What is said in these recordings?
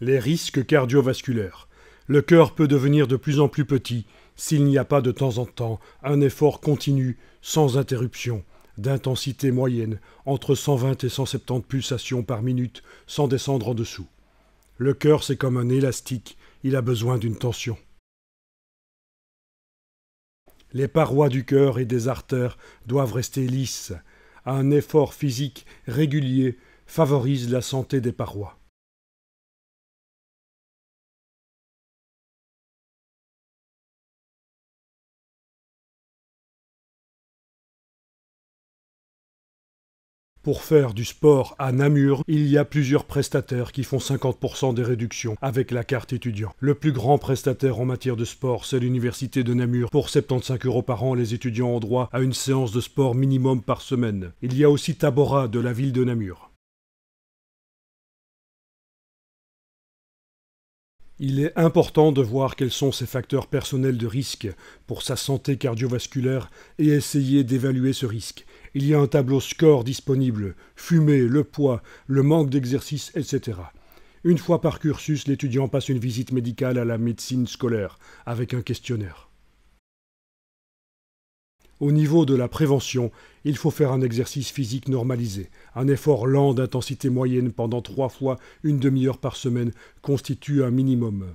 les risques cardiovasculaires. Le cœur peut devenir de plus en plus petit s'il n'y a pas de temps en temps un effort continu, sans interruption, d'intensité moyenne, entre 120 et 170 pulsations par minute, sans descendre en dessous. Le cœur, c'est comme un élastique, il a besoin d'une tension. Les parois du cœur et des artères doivent rester lisses. Un effort physique régulier favorise la santé des parois. Pour faire du sport à Namur, il y a plusieurs prestataires qui font 50% des réductions avec la carte étudiant. Le plus grand prestataire en matière de sport, c'est l'Université de Namur. Pour 75 euros par an, les étudiants ont droit à une séance de sport minimum par semaine. Il y a aussi Tabora de la ville de Namur. Il est important de voir quels sont ces facteurs personnels de risque pour sa santé cardiovasculaire et essayer d'évaluer ce risque il y a un tableau score disponible, fumée, le poids, le manque d'exercice, etc. Une fois par cursus, l'étudiant passe une visite médicale à la médecine scolaire, avec un questionnaire. Au niveau de la prévention, il faut faire un exercice physique normalisé. Un effort lent d'intensité moyenne pendant trois fois une demi-heure par semaine constitue un minimum.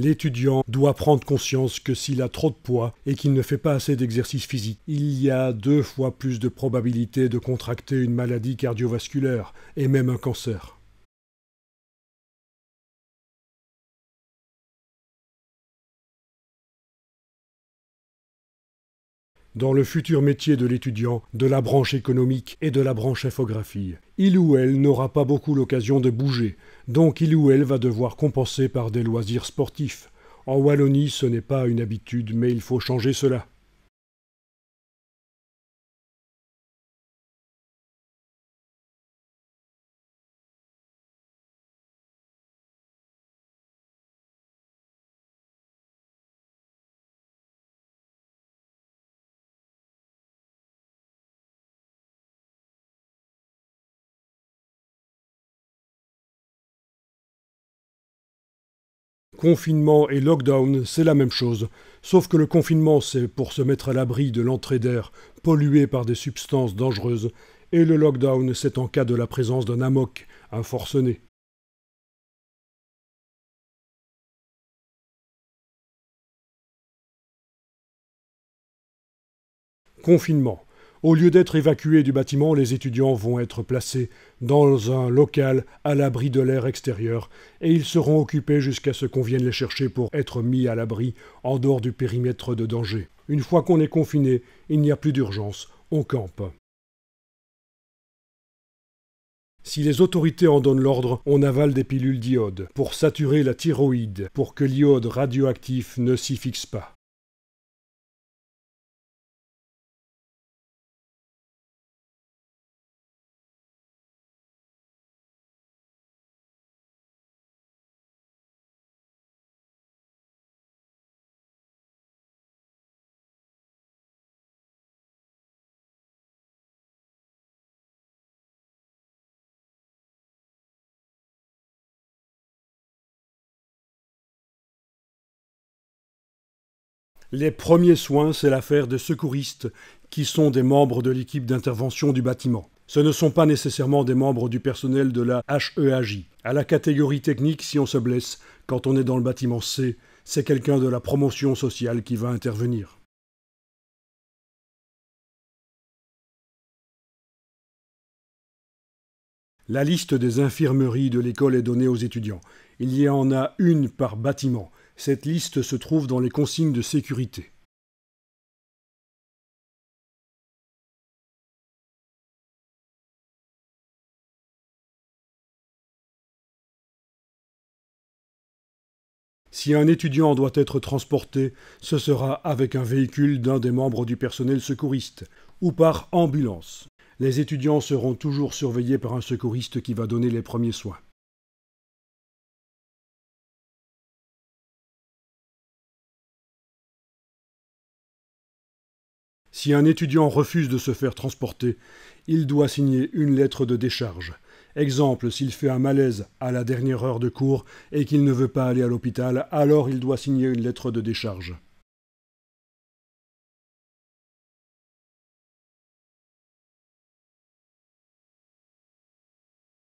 L'étudiant doit prendre conscience que s'il a trop de poids et qu'il ne fait pas assez d'exercice physique, il y a deux fois plus de probabilité de contracter une maladie cardiovasculaire et même un cancer. dans le futur métier de l'étudiant, de la branche économique et de la branche infographie. Il ou elle n'aura pas beaucoup l'occasion de bouger, donc il ou elle va devoir compenser par des loisirs sportifs. En Wallonie, ce n'est pas une habitude, mais il faut changer cela. Confinement et lockdown, c'est la même chose. Sauf que le confinement, c'est pour se mettre à l'abri de l'entrée d'air polluée par des substances dangereuses, et le lockdown, c'est en cas de la présence d'un amok, un forcené. Confinement. Au lieu d'être évacués du bâtiment, les étudiants vont être placés dans un local à l'abri de l'air extérieur et ils seront occupés jusqu'à ce qu'on vienne les chercher pour être mis à l'abri en dehors du périmètre de danger. Une fois qu'on est confiné, il n'y a plus d'urgence, on campe. Si les autorités en donnent l'ordre, on avale des pilules d'iode pour saturer la thyroïde, pour que l'iode radioactif ne s'y fixe pas. Les premiers soins, c'est l'affaire des secouristes, qui sont des membres de l'équipe d'intervention du bâtiment. Ce ne sont pas nécessairement des membres du personnel de la HEAJ. À la catégorie technique, si on se blesse, quand on est dans le bâtiment C, c'est quelqu'un de la promotion sociale qui va intervenir. La liste des infirmeries de l'école est donnée aux étudiants. Il y en a une par bâtiment. Cette liste se trouve dans les consignes de sécurité. Si un étudiant doit être transporté, ce sera avec un véhicule d'un des membres du personnel secouriste ou par ambulance. Les étudiants seront toujours surveillés par un secouriste qui va donner les premiers soins. Si un étudiant refuse de se faire transporter, il doit signer une lettre de décharge. Exemple, s'il fait un malaise à la dernière heure de cours et qu'il ne veut pas aller à l'hôpital, alors il doit signer une lettre de décharge.